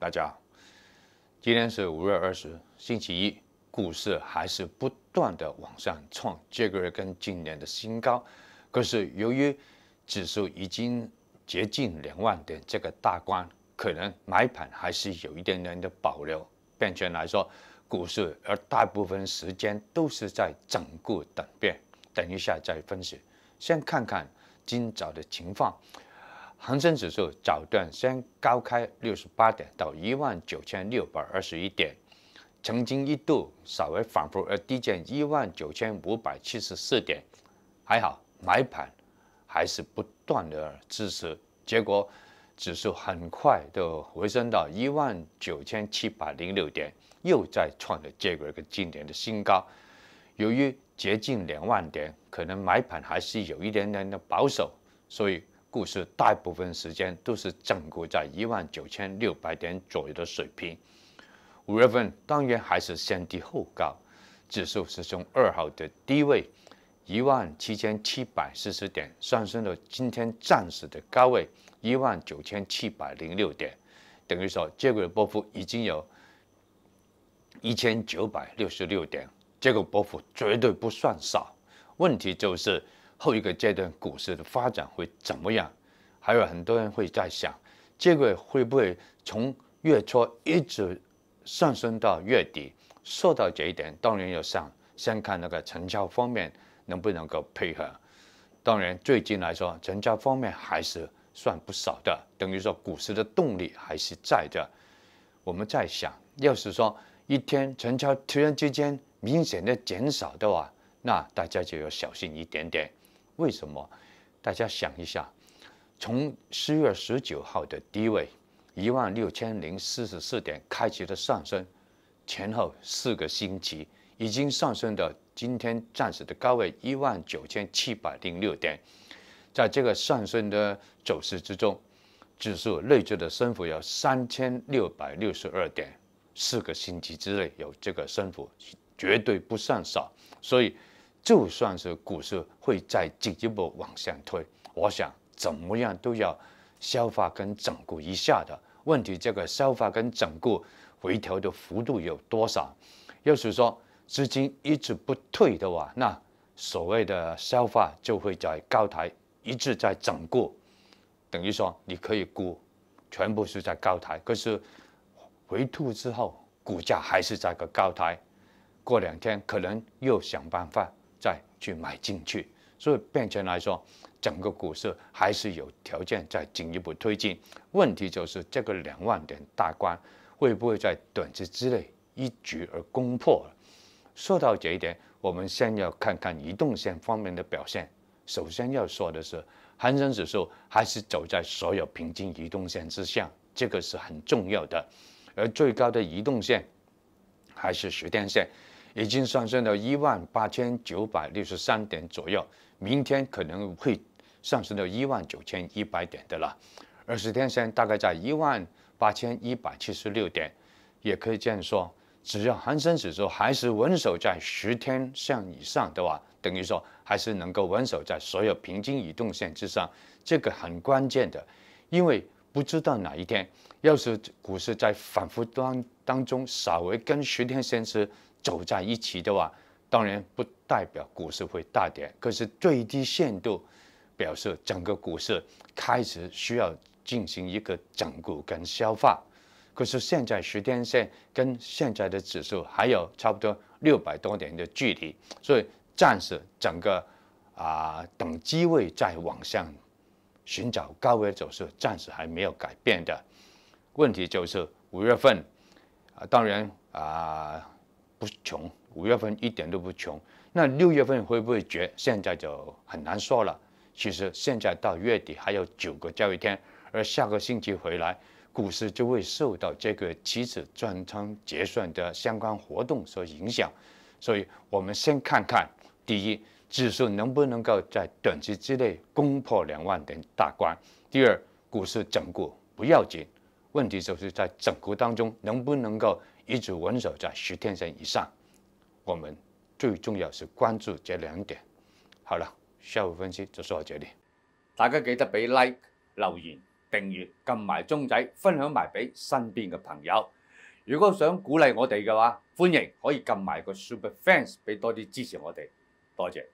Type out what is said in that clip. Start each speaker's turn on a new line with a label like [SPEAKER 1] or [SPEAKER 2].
[SPEAKER 1] 大家好，今天是五月二十，星期一，股市还是不断的往上创这个月跟今年的新高，可是由于指数已经接近两万点这个大关，可能买盘还是有一点点的保留。变成来说，股市而大部分时间都是在整固等变，等一下再分析。先看看今早的情况。恒生指数早段先高开六十八点到一万九千六百二十一点，曾经一度稍微反复而低见一万九千五百七十四点，还好买盘还是不断的支持，结果指数很快就回升到一万九千七百零六点，又再创了这个今年的新高。由于接近两万点，可能买盘还是有一点点的保守，所以。股市大部分时间都是整固在一万九千六百点左右的水平。五月份当然还是先低后高，指数是从二号的低位一万七千七百四十点上升到今天暂时的高位一万九千七百零六点，等于说这个波幅已经有一千九百六十六点，这个波幅绝对不算少。问题就是。后一个阶段股市的发展会怎么样？还有很多人会在想，这个会不会从月初一直上升到月底？说到这一点，当然要上，先看那个成交方面能不能够配合。当然，最近来说，成交方面还是算不少的，等于说股市的动力还是在的。我们在想，要是说一天成交突然之间明显的减少的话，那大家就要小心一点点。为什么？大家想一下，从十月十九号的低位一万六千零四十四点开启的上升，前后四个星期已经上升到今天暂时的高位一万九千七百零六点。在这个上升的走势之中，指数累计的升幅有三千六百六十二点，四个星期之内有这个升幅，绝对不算少。所以。就算是股市会再进一步往上推，我想怎么样都要消化跟整固一下的问题。这个消化跟整固回调的幅度有多少？要是说资金一直不退的话，那所谓的消化就会在高台一直在整固，等于说你可以估，全部是在高台。可是回吐之后，股价还是在个高台，过两天可能又想办法。去买进去，所以变成来说，整个股市还是有条件在进一步推进。问题就是这个两万点大关，会不会在短期之内一举而攻破？说到这一点，我们先要看看移动线方面的表现。首先要说的是，恒生指数还是走在所有平均移动线之下，这个是很重要的。而最高的移动线，还是十天线。已经上升到一万八千九百六十三点左右，明天可能会上升到一万九千一百点的了。二十天线大概在一万八千一百七十六点，也可以这样说：，只要恒生指数还是稳守在十天线以上的话，等于说还是能够稳守在所有平均移动线之上，这个很关键的，因为。不知道哪一天，要是股市在反复当当中稍微跟十天线是走在一起的话，当然不代表股市会大跌，可是最低限度表示整个股市开始需要进行一个整固跟消化。可是现在十天线跟现在的指数还有差不多六百多年的距离，所以暂时整个啊等机会再往上。寻找高位走势暂时还没有改变的问题，就是五月份啊，当然啊不穷，五月份一点都不穷。那六月份会不会绝？现在就很难说了。其实现在到月底还有九个交易日，而下个星期回来，股市就会受到这个期指转仓结算的相关活动所影响。所以，我们先看看第一。指数能不能够在短期之内攻破两万点大关？第二，股市整固不要紧，问题就是在整固当中能不能够一直稳守在十天线以上？我们最重要是关注这两点。好了，下午分析就到这里。大家记得俾 like、留言、订阅、揿埋钟仔、分享埋俾身边嘅朋友。如果想鼓励我哋嘅话，欢迎可以揿埋个 super fans 俾多啲支持我哋，多谢。